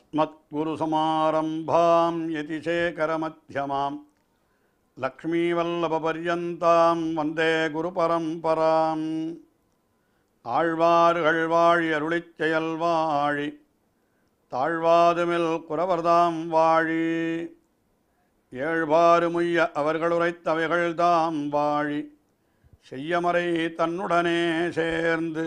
अस्मद्गुरुसमारम्भां यतिशेखरमध्यमां லக்ஷ்மீவல்லபபர்யந்தாம் வந்தே குருபரம்பராம் ஆழ்வார்கள் வாழி அருளிச்செயல் வாழி தாழ்வாதுமில் குரவர்தாம் வாழி ஏழ்வாறு முய்ய அவர்களுரைத்தவைகள் தாம் வாழி செய்யமறை தன்னுடனே சேர்ந்து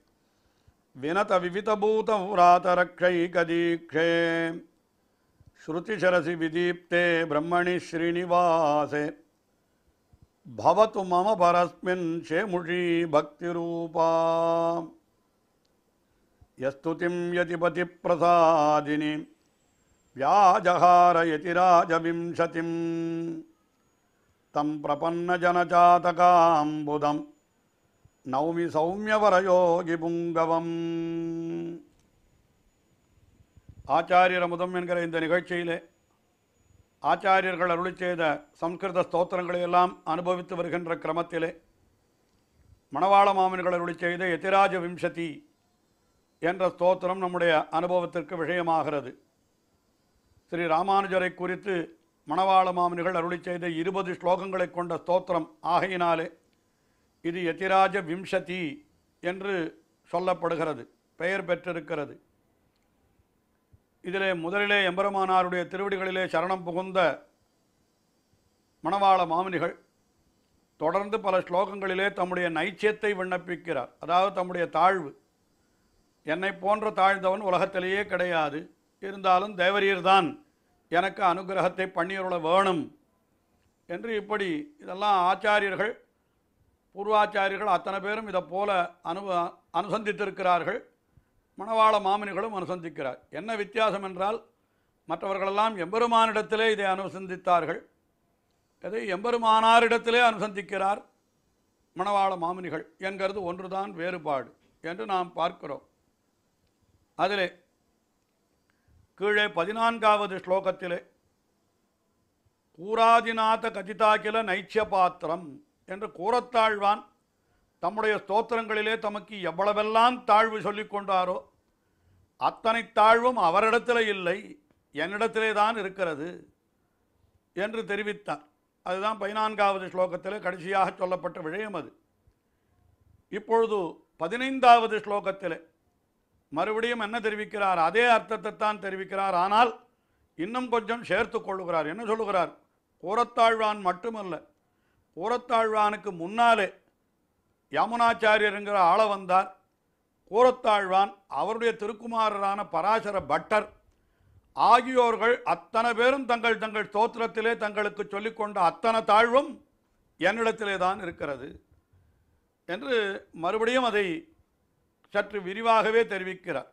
विनत विवितभूत व्रातरक्षकदीक्षे श्रुतिशरसी विदीप्ते ब्रह्मणि श्रीनिवासे भवतु मम परस्मिन् क्षेमुषी भक्ति यस्तुति यतिपति प्रसादिनी व्याजहार यतिराजविंशतिं तं प्रपन्नजनजातकाम्बुदम् நௌமி சௌமியவரயோகி புங்கவம் ஆச்சாரியர் அமுதம் என்கிற இந்த நிகழ்ச்சியிலே ஆச்சாரியர்கள் அருளி செய்த சம்ஸ்கிருத எல்லாம் அனுபவித்து வருகின்ற கிரமத்திலே மணவாள மாமன்கள் அருளி செய்த எதிராஜ விம்சதி என்ற ஸ்தோத்திரம் நம்முடைய அனுபவத்திற்கு விஷயமாகிறது ஸ்ரீ ராமானுஜரை குறித்து மணவாள மாமன்கள் அருளி செய்த இருபது ஸ்லோகங்களை கொண்ட ஸ்தோத்திரம் ஆகையினாலே இது எதிராஜ விம்சதி என்று சொல்லப்படுகிறது பெயர் பெற்றிருக்கிறது இதிலே முதலிலே எம்பெருமானாருடைய திருவடிகளிலே சரணம் புகுந்த மணவாள மாமினிகள் தொடர்ந்து பல ஸ்லோகங்களிலே தம்முடைய நைச்சியத்தை விண்ணப்பிக்கிறார் அதாவது தம்முடைய தாழ்வு என்னை போன்ற தாழ்ந்தவன் உலகத்திலேயே கிடையாது இருந்தாலும் தேவரீர்தான் எனக்கு அனுகிரகத்தை பண்ணியருள வேணும் என்று இப்படி இதெல்லாம் ஆச்சாரியர்கள் பூர்வாச்சாரியர்கள் அத்தனை பேரும் இதை போல அனு அனுசந்தித்திருக்கிறார்கள் மணவாள மாமினிகளும் அனுசந்திக்கிறார் என்ன வித்தியாசம் என்றால் மற்றவர்களெல்லாம் எம்பெருமானிடத்திலே இதை அனுசந்தித்தார்கள் இதை எம்பெருமானாரிடத்திலே அனுசந்திக்கிறார் மணவாள மாமினிகள் என்கிறது ஒன்றுதான் வேறுபாடு என்று நாம் பார்க்கிறோம் அதிலே கீழே பதினான்காவது ஸ்லோகத்திலே கூராதிநாத கதிதாக்கில நைச்சிய பாத்திரம் என்று கூறத்தாழ்வான் தம்முடைய ஸ்தோத்திரங்களிலே தமக்கு எவ்வளவெல்லாம் தாழ்வு சொல்லிக் கொண்டாரோ அத்தனை தாழ்வும் அவரிடத்தில் இல்லை என்னிடத்திலே தான் இருக்கிறது என்று தெரிவித்தார் அதுதான் பதினான்காவது ஸ்லோகத்தில் கடைசியாக சொல்லப்பட்ட விடயம் அது இப்பொழுது பதினைந்தாவது ஸ்லோகத்தில் மறுபடியும் என்ன தெரிவிக்கிறார் அதே அர்த்தத்தை தான் தெரிவிக்கிறார் ஆனால் இன்னும் கொஞ்சம் சேர்த்து கொள்ளுகிறார் என்ன சொல்லுகிறார் கூறத்தாழ்வான் மட்டுமல்ல கூரத்தாழ்வானுக்கு முன்னாலே யமுனாச்சாரியருங்கிற ஆள வந்தார் கூரத்தாழ்வான் அவருடைய திருக்குமாரரான பராசர பட்டர் ஆகியோர்கள் அத்தனை பேரும் தங்கள் தங்கள் ஸ்தோத்திரத்திலே தங்களுக்கு சொல்லிக்கொண்ட அத்தனை தாழ்வும் என்னிடத்திலே தான் இருக்கிறது என்று மறுபடியும் அதை சற்று விரிவாகவே தெரிவிக்கிறார்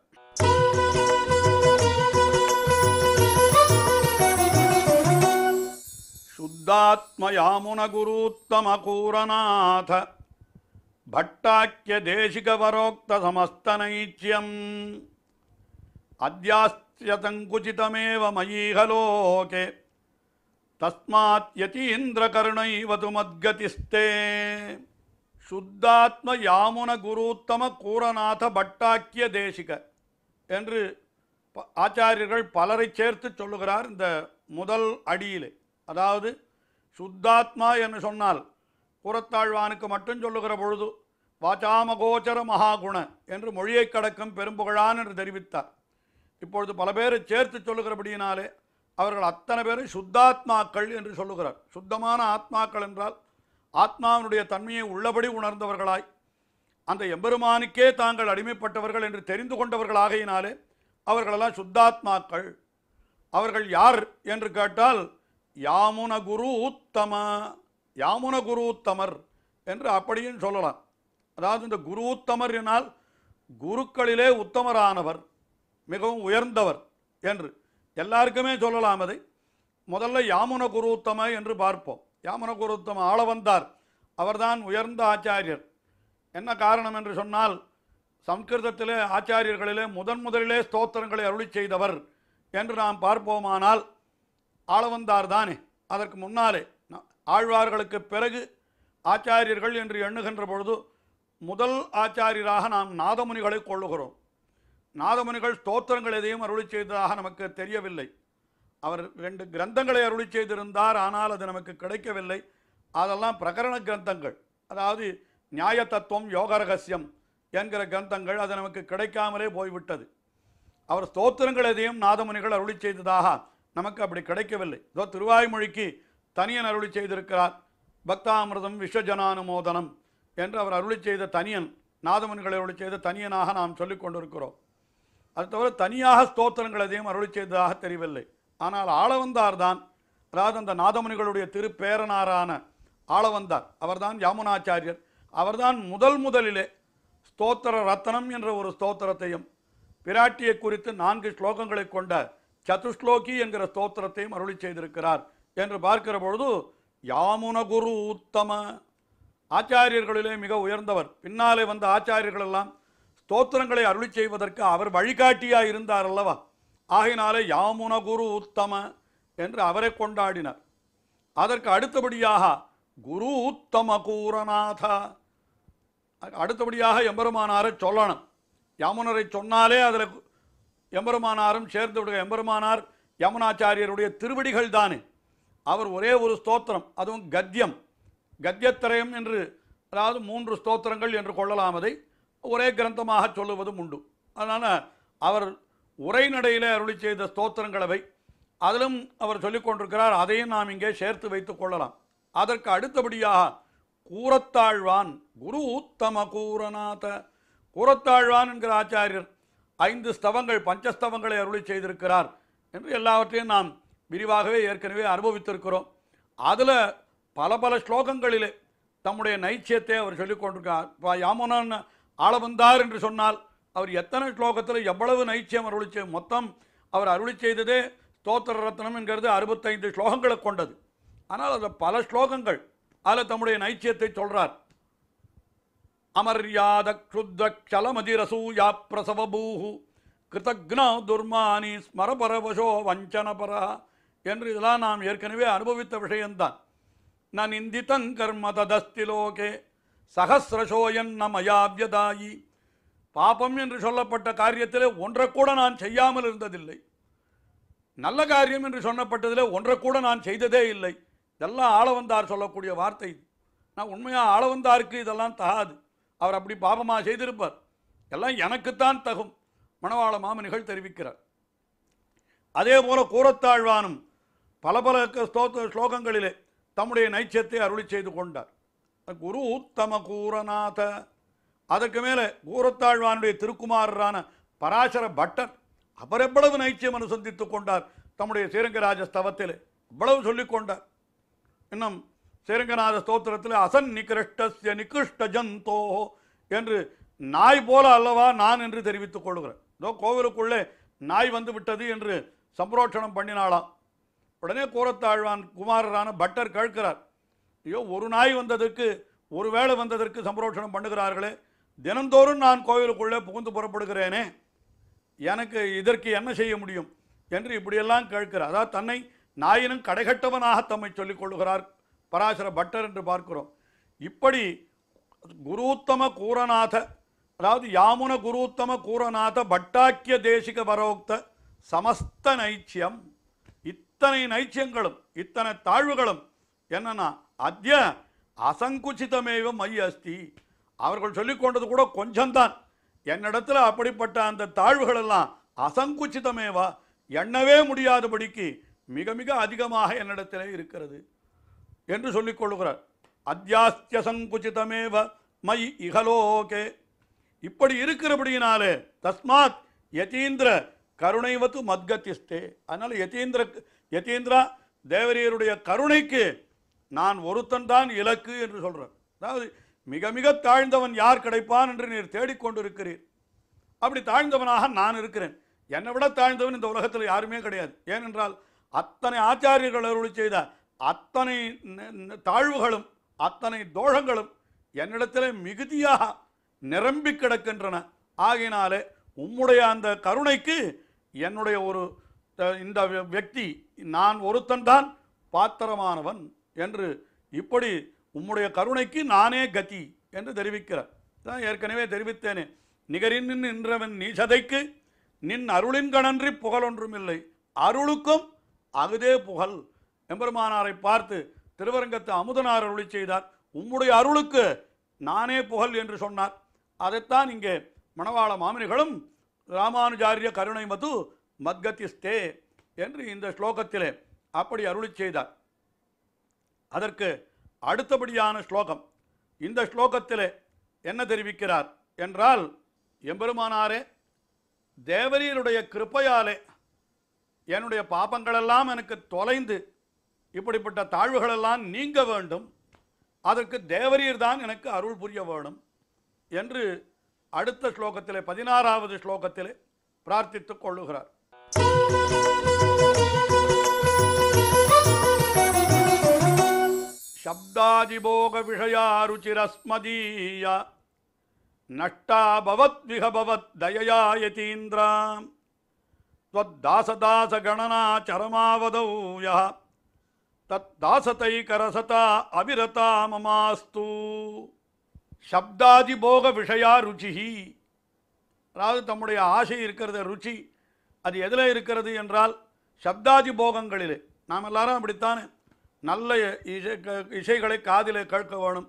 ശുദ്ധാത്മയാമുനഗുരുത്തമകൂരനാഥ ഭട്ടാക്യ ദേശികപരോക്തസമസ്തനൈച്യം അദ്യാസ്യസങ്കുചിതമേവ മയീഹലോകെ തസ്മാത്യതീന്ദ്രകരുണൈവ തു മദ്ഗതിസ്തേ சுத்தாத்ம யாமுன குருத்தம கூரநாத பட்டாக்கிய தேசிக என்று ஆச்சாரியர்கள் பலரை சேர்த்து சொல்லுகிறார் இந்த முதல் அடியிலே அதாவது சுத்தாத்மா என்று சொன்னால் புறத்தாழ்வானுக்கு மட்டும் சொல்லுகிற பொழுது வாச்சாமகோச்சர மகாகுண என்று மொழியை கடக்கும் பெரும்புகழான் என்று தெரிவித்தார் இப்பொழுது பல பேரை சேர்த்து சொல்லுகிறபடியினாலே அவர்கள் அத்தனை பேரும் சுத்தாத்மாக்கள் என்று சொல்லுகிறார் சுத்தமான ஆத்மாக்கள் என்றால் ஆத்மாவினுடைய தன்மையை உள்ளபடி உணர்ந்தவர்களாய் அந்த எம்பெருமானுக்கே தாங்கள் அடிமைப்பட்டவர்கள் என்று தெரிந்து கொண்டவர்களாகையினாலே அவர்களெல்லாம் சுத்தாத்மாக்கள் அவர்கள் யார் என்று கேட்டால் யாமுன குரு உத்தம யாமுன குரு உத்தமர் என்று அப்படியும் சொல்லலாம் அதாவது இந்த குரு உத்தமர் என்னால் குருக்களிலே உத்தமரானவர் மிகவும் உயர்ந்தவர் என்று எல்லாருக்குமே சொல்லலாம் அதை முதல்ல யாமுன குருத்தம என்று பார்ப்போம் யாமுன குருத்தம ஆள வந்தார் அவர்தான் உயர்ந்த ஆச்சாரியர் என்ன காரணம் என்று சொன்னால் சம்ஸ்கிருதத்திலே ஆச்சாரியர்களிலே முதன் முதலிலே ஸ்தோத்திரங்களை அருளி செய்தவர் என்று நாம் பார்ப்போமானால் ஆள வந்தார் தானே அதற்கு முன்னாலே ஆழ்வார்களுக்கு பிறகு ஆச்சாரியர்கள் என்று எண்ணுகின்ற பொழுது முதல் ஆச்சாரியராக நாம் நாதமுனிகளை கொள்ளுகிறோம் நாதமுனிகள் ஸ்தோத்திரங்கள் எதையும் அருளி செய்ததாக நமக்கு தெரியவில்லை அவர் ரெண்டு கிரந்தங்களை அருளி செய்திருந்தார் ஆனால் அது நமக்கு கிடைக்கவில்லை அதெல்லாம் பிரகரண கிரந்தங்கள் அதாவது நியாய தத்துவம் யோக ரகசியம் என்கிற கிரந்தங்கள் அது நமக்கு கிடைக்காமலே போய்விட்டது அவர் ஸ்தோத்திரங்கள் எதையும் நாதமுனிகள் அருளி செய்ததாக நமக்கு அப்படி கிடைக்கவில்லை இதோ திருவாய்மொழிக்கு தனியன் அருளி செய்திருக்கிறார் பக்தாமிரதம் விஸ்வஜனானுமோதனம் என்று அவர் அருளி செய்த தனியன் நாதமன்களை அருளி செய்த தனியனாக நாம் சொல்லிக் கொண்டிருக்கிறோம் அது தவிர தனியாக ஸ்தோத்திரங்கள் எதையும் அருளி செய்ததாக தெரியவில்லை ஆனால் ஆளவந்தார் தான் அதாவது அந்த நாதமுனிகளுடைய திருப்பேரனாரான ஆளவந்தார் அவர்தான் யாமுனாச்சாரியர் அவர்தான் முதல் முதலிலே ஸ்தோத்திர ரத்தனம் என்ற ஒரு ஸ்தோத்திரத்தையும் பிராட்டியை குறித்து நான்கு ஸ்லோகங்களை கொண்ட சதுஷ்லோகி என்கிற ஸ்தோத்திரத்தையும் அருளி செய்திருக்கிறார் என்று பார்க்கிற பொழுது யாமுன குரு உத்தம ஆச்சாரியர்களிலே மிக உயர்ந்தவர் பின்னாலே வந்த ஆச்சாரியர்கள் எல்லாம் ஸ்தோத்திரங்களை அருளி செய்வதற்கு அவர் வழிகாட்டியாக இருந்தார் அல்லவா ஆகினாலே யாமுன குரு உத்தம என்று அவரை கொண்டாடினார் அதற்கு அடுத்தபடியாக குரு உத்தம கூரநாத அடுத்தபடியாக எம்பெருமானாரை சொல்லணும் யாமுனரை சொன்னாலே அதில் எம்பெருமானாரும் விடுகிற எம்பெருமானார் யமுனாச்சாரியருடைய திருவடிகள் தானே அவர் ஒரே ஒரு ஸ்தோத்திரம் அதுவும் கத்தியம் கத்தியத்திரயம் என்று அதாவது மூன்று ஸ்தோத்திரங்கள் என்று கொள்ளலாம் அதை ஒரே கிரந்தமாக சொல்லுவதும் உண்டு அதனால் அவர் உரைநடையில் அருளி செய்த ஸ்தோத்திரங்களவை அதிலும் அவர் சொல்லிக்கொண்டிருக்கிறார் அதையும் நாம் இங்கே சேர்த்து வைத்து கொள்ளலாம் அதற்கு அடுத்தபடியாக கூரத்தாழ்வான் குரு உத்தம கூரநாத கூரத்தாழ்வான் என்கிற ஆச்சாரியர் ஐந்து ஸ்தவங்கள் பஞ்சஸ்தவங்களை அருளி செய்திருக்கிறார் என்று எல்லாவற்றையும் நாம் விரிவாகவே ஏற்கனவே அனுபவித்திருக்கிறோம் அதில் பல பல ஸ்லோகங்களிலே தம்முடைய நைச்சியத்தை அவர் சொல்லிக் கொண்டிருக்கார் இப்போ யாமுனன் ஆள வந்தார் என்று சொன்னால் அவர் எத்தனை ஸ்லோகத்தில் எவ்வளவு நைச்சியம் அருளி செய் மொத்தம் அவர் அருளி செய்ததே ஸ்தோத்திர ரத்னம் என்கிறது அறுபத்தைந்து ஸ்லோகங்களை கொண்டது ஆனால் அதில் பல ஸ்லோகங்கள் அதில் தம்முடைய நைச்சியத்தை சொல்கிறார் அமர்யாத ரசூயா பிரசவபூஹு கிருதக்னா துர்மானி ஸ்மரபரவசோ வஞ்சனபரா என்று இதெல்லாம் நாம் ஏற்கனவே அனுபவித்த விஷயந்தான் ந நிந்திதங் கர்ம ததஸ்தி லோகே சகசிரசோயன் நமயாவியதாயி பாபம் என்று சொல்லப்பட்ட காரியத்திலே ஒன்றை கூட நான் செய்யாமல் இருந்ததில்லை நல்ல காரியம் என்று சொன்னப்பட்டதிலே ஒன்றை கூட நான் செய்ததே இல்லை இதெல்லாம் ஆளவந்தார் சொல்லக்கூடிய வார்த்தை நான் உண்மையாக ஆளவந்தாருக்கு இதெல்லாம் தகாது அவர் அப்படி பாபமாக செய்திருப்பார் எல்லாம் எனக்குத்தான் தகும் மணவாள மாமனிகள் தெரிவிக்கிறார் அதே போல கூரத்தாழ்வானும் பல பல ஸ்லோகங்களிலே தம்முடைய நைச்சத்தை அருளி செய்து கொண்டார் குரு உத்தம கூரநாத அதற்கு மேலே கூரத்தாழ்வானுடைய திருக்குமாரரான பராசர பட்டர் அவர் எவ்வளவு நைச்சியம் அனுசந்தித்துக் கொண்டார் தம்முடைய ஸ்ரீரங்கராஜ ஸ்தவத்தில் இவ்வளவு சொல்லிக்கொண்டார் இன்னும் சேருங்கநாத ஸ்தோத்திரத்தில் அசன் நிகிருஷ்டஸ்ய நிகிருஷ்ட ஜந்தோ என்று நாய் போல அல்லவா நான் என்று தெரிவித்துக் கொள்கிறேன் இதோ கோவிலுக்குள்ளே நாய் வந்து விட்டது என்று சம்பரோட்சணம் பண்ணினாலாம் உடனே கூரத்தாழ்வான் குமாரரான பட்டர் கேட்கிறார் ஐயோ ஒரு நாய் வந்ததற்கு ஒரு வேளை வந்ததற்கு சம்பரோட்சணம் பண்ணுகிறார்களே தினந்தோறும் நான் கோவிலுக்குள்ளே புகுந்து புறப்படுகிறேனே எனக்கு இதற்கு என்ன செய்ய முடியும் என்று இப்படியெல்லாம் கேட்கிறார் அதாவது தன்னை நாயினும் கடைகட்டவனாக தம்மை சொல்லிக் கொள்கிறார் பராசர பட்டர் என்று பார்க்கிறோம் இப்படி குருத்தம கூரநாத அதாவது யாமுன குருத்தம கூரநாத பட்டாக்கிய தேசிக பரோக்த சமஸ்த நைச்சியம் இத்தனை நைச்சியங்களும் இத்தனை தாழ்வுகளும் என்னன்னா அத்திய அசங்குச்சிதமேவ மைய அஸ்தி அவர்கள் சொல்லிக்கொண்டது கூட கொஞ்சம்தான் என்னிடத்தில் அப்படிப்பட்ட அந்த தாழ்வுகளெல்லாம் அசங்குச்சிதமேவா எண்ணவே முடியாதபடிக்கு மிக மிக அதிகமாக என்னிடத்தில் இருக்கிறது என்று சொல்லிக் கொள்ளுகிறார் அத்தியாஸ்திய சங்குச்சிதமேவ மை இகலோகே இப்படி இருக்கிறபடியினாலே தஸ்மாத் யதீந்திர கருணைவத்து மத்கத்திஸ்தே அதனால் யதீந்திர யதீந்திரா தேவரியருடைய கருணைக்கு நான் ஒருத்தன் தான் இலக்கு என்று சொல்கிறேன் அதாவது மிக மிக தாழ்ந்தவன் யார் கிடைப்பான் என்று நீர் தேடிக்கொண்டிருக்கிறீர் அப்படி தாழ்ந்தவனாக நான் இருக்கிறேன் என்னை விட தாழ்ந்தவன் இந்த உலகத்தில் யாருமே கிடையாது ஏனென்றால் அத்தனை ஆச்சாரியர்கள் அருள் செய்த அத்தனை தாழ்வுகளும் அத்தனை தோஷங்களும் என்னிடத்தில் மிகுதியாக நிரம்பி கிடக்கின்றன ஆகினாலே உம்முடைய அந்த கருணைக்கு என்னுடைய ஒரு இந்த வக்தி நான் ஒருத்தன் தான் பாத்திரமானவன் என்று இப்படி உம்முடைய கருணைக்கு நானே கதி என்று தெரிவிக்கிறேன் தான் ஏற்கனவே தெரிவித்தேனே நிகரின் நின்றவன் நீசதைக்கு நின் அருளின்கணன்றி புகழ் ஒன்றுமில்லை அருளுக்கும் அகுதே புகழ் எம்பெருமானாரை பார்த்து திருவரங்கத்து அமுதனார் அருளி செய்தார் உம்முடைய அருளுக்கு நானே புகழ் என்று சொன்னார் அதைத்தான் இங்கே மணவாள மாமினிகளும் ராமானுஜாரிய கருணை மது மத்கத்திஸ்தே என்று இந்த ஸ்லோகத்திலே அப்படி அருளி செய்தார் அதற்கு அடுத்தபடியான ஸ்லோகம் இந்த ஸ்லோகத்திலே என்ன தெரிவிக்கிறார் என்றால் எம்பெருமானாரே தேவரீருடைய கிருப்பையாலே என்னுடைய பாப்பங்களெல்லாம் எனக்கு தொலைந்து இப்படிப்பட்ட தாழ்வுகளெல்லாம் நீங்க வேண்டும் அதற்கு தேவரீர் தான் எனக்கு அருள் புரிய வேணும் என்று அடுத்த ஸ்லோகத்திலே பதினாறாவது ஸ்லோகத்திலே பிரார்த்தித்துக் கொள்ளுகிறார் சப்தாதிபோக விஷயாருச்சிரஸ்மதீய நஷ்டா பவத் விகபவத் தயயா யதீந்திராம் त्वद्दासदासगणना கணனா यः தத் கரசதா அவிரதா மமாஸ்து சப்தாதிபோக விஷயா ருச்சிஹி அதாவது தம்முடைய ஆசை இருக்கிறத ருச்சி அது எதில் இருக்கிறது என்றால் சப்தாதி போகங்களிலே நாம் எல்லாரும் அப்படித்தான் நல்ல இசை இசைகளை காதிலே கேட்க வேணும்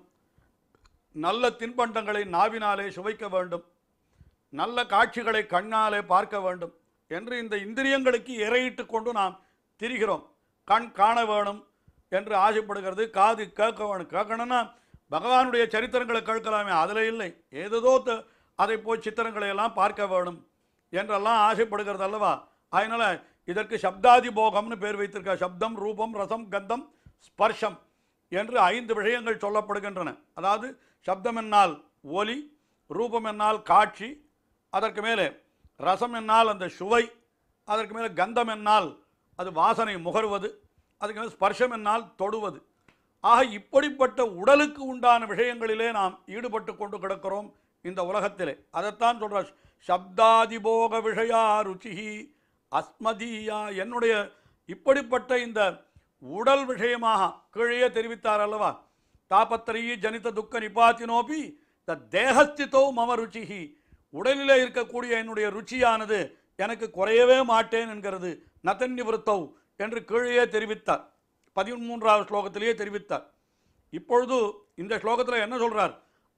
நல்ல தின்பண்டங்களை நாவினாலே சுவைக்க வேண்டும் நல்ல காட்சிகளை கண்ணாலே பார்க்க வேண்டும் என்று இந்த இந்திரியங்களுக்கு இறையிட்டு கொண்டு நாம் திரிகிறோம் கண் காண வேணும் என்று ஆசைப்படுகிறது காது கேட்கவன் கேட்கணும்னா பகவானுடைய சரித்திரங்களை கேட்கலாமே அதில் இல்லை ஏதேதோ அதை போய் சித்திரங்களை எல்லாம் பார்க்க வேணும் என்றெல்லாம் ஆசைப்படுகிறது அல்லவா அதனால் இதற்கு சப்தாதி போகம்னு பேர் வைத்திருக்க சப்தம் ரூபம் ரசம் கந்தம் ஸ்பர்ஷம் என்று ஐந்து விஷயங்கள் சொல்லப்படுகின்றன அதாவது சப்தம் என்னால் ஒலி ரூபம் என்னால் காட்சி அதற்கு மேலே ரசம் என்னால் அந்த சுவை அதற்கு மேலே கந்தம் என்னால் அது வாசனை முகர்வது அதுக்கு ஸ்பர்ஷம் என்னால் தொடுவது ஆக இப்படிப்பட்ட உடலுக்கு உண்டான விஷயங்களிலே நாம் ஈடுபட்டு கொண்டு கிடக்கிறோம் இந்த உலகத்திலே அதைத்தான் சொல்கிற சப்தாதிபோக விஷயா ருச்சிகி அஸ்மதியா என்னுடைய இப்படிப்பட்ட இந்த உடல் விஷயமாக கீழே தெரிவித்தார் அல்லவா தாபத்திரையி ஜனித துக்க நிபாத்தினோபி த தேகஸ்தித்தோ மம ருச்சிகி உடலிலே இருக்கக்கூடிய என்னுடைய ருச்சியானது எனக்கு குறையவே மாட்டேன் என்கிறது நதன்னிவருத்தவ் என்று கீழே தெரிவித்தார் பதிமூன்றாவது ஸ்லோகத்திலேயே தெரிவித்தார் இப்பொழுது இந்த ஸ்லோகத்தில் என்ன சொல்கிறார்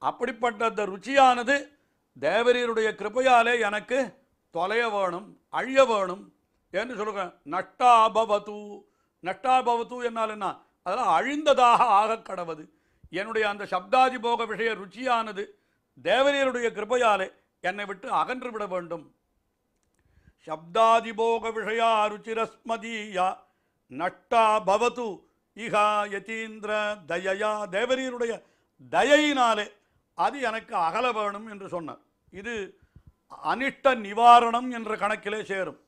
அப்படிப்பட்ட அந்த ருச்சியானது தேவரீருடைய கிருபையாலே எனக்கு தொலைய வேணும் அழிய வேணும் என்று சொல்கிறேன் நஷ்டாபவது நஷ்டாபவது என்னால் என்ன அதெல்லாம் அழிந்ததாக ஆக கடவது என்னுடைய அந்த சப்தாதி போக விஷய ருச்சியானது தேவரீருடைய கிருபையாலே என்னை விட்டு அகன்று விட வேண்டும் சப்தாதிபோக விஷயா ருச்சிரஸ்மதீயா நட்டா பவது இகா யதீந்திர தயையா தேவரீருடைய தயையினாலே அது எனக்கு அகல வேணும் என்று சொன்னார் இது அனிஷ்ட நிவாரணம் என்ற கணக்கிலே சேரும்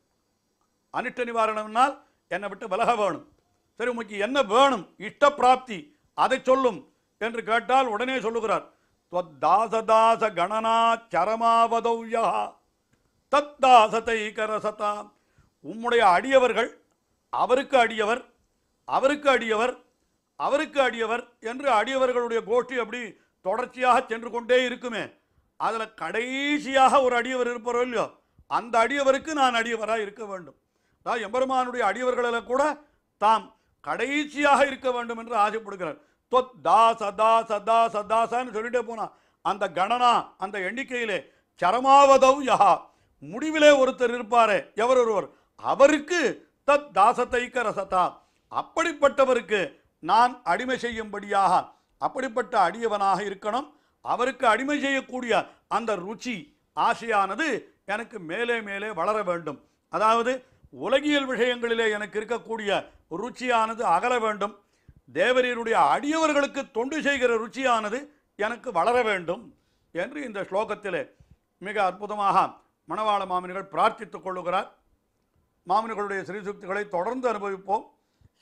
அனிஷ்ட நிவாரணம்னால் என்னை விட்டு விலக வேணும் சரி உங்களுக்கு என்ன வேணும் இஷ்ட பிராப்தி அதை சொல்லும் என்று கேட்டால் உடனே சொல்லுகிறார் துவத்தாசதாச கணனா சரமாவதவ்யா தத்தாசத்தை கரசதா உம்முடைய அடியவர்கள் அவருக்கு அடியவர் அவருக்கு அடியவர் அவருக்கு அடியவர் என்று அடியவர்களுடைய கோஷ்டி அப்படி தொடர்ச்சியாக சென்று கொண்டே இருக்குமே அதில் கடைசியாக ஒரு அடியவர் இருப்பாரோ இல்லையோ அந்த அடியவருக்கு நான் அடியவராக இருக்க வேண்டும் அதாவது எம்பெருமானுடைய அடியவர்களில் கூட தாம் கடைசியாக இருக்க வேண்டும் என்று ஆசைப்படுகிறார் தொத் தா சதா சதா சதாசான்னு சொல்லிட்டே போனான் அந்த கணனா அந்த எண்ணிக்கையிலே சரமாவதவ் யஹா முடிவிலே ஒருத்தர் இருப்பாரே எவர் ஒருவர் அவருக்கு தத் தாசத்தை கரசதா அப்படிப்பட்டவருக்கு நான் அடிமை செய்யும்படியாக அப்படிப்பட்ட அடியவனாக இருக்கணும் அவருக்கு அடிமை செய்யக்கூடிய அந்த ருச்சி ஆசையானது எனக்கு மேலே மேலே வளர வேண்டும் அதாவது உலகியல் விஷயங்களிலே எனக்கு இருக்கக்கூடிய ருச்சியானது அகல வேண்டும் தேவரீருடைய அடியவர்களுக்கு தொண்டு செய்கிற ருச்சியானது எனக்கு வளர வேண்டும் என்று இந்த ஸ்லோகத்திலே மிக அற்புதமாக மணவாள மாமினிகள் பிரார்த்தித்துக் கொள்ளுகிறார் மாமினிகளுடைய ஸ்ரீசுக்திகளை தொடர்ந்து அனுபவிப்போம்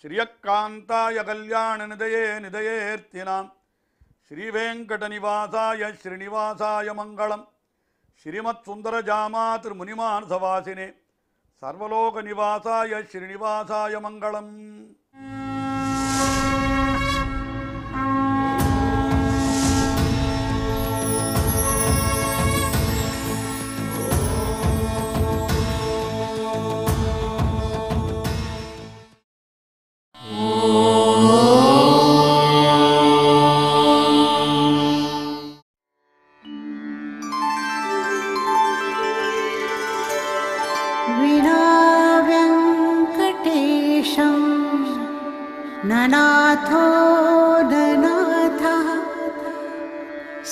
ஸ்ரீயக்காந்தாய கல்யாண நிதையே நிதையேர்த்தினாம் நிவாசாய ஸ்ரீனிவாசாய மங்களம் ஸ்ரீமத் சுந்தர ஜாமா திருமுனிமான் சவாசினே சர்வலோக நிவாசாய ஸ்ரீனிவாசாய மங்களம்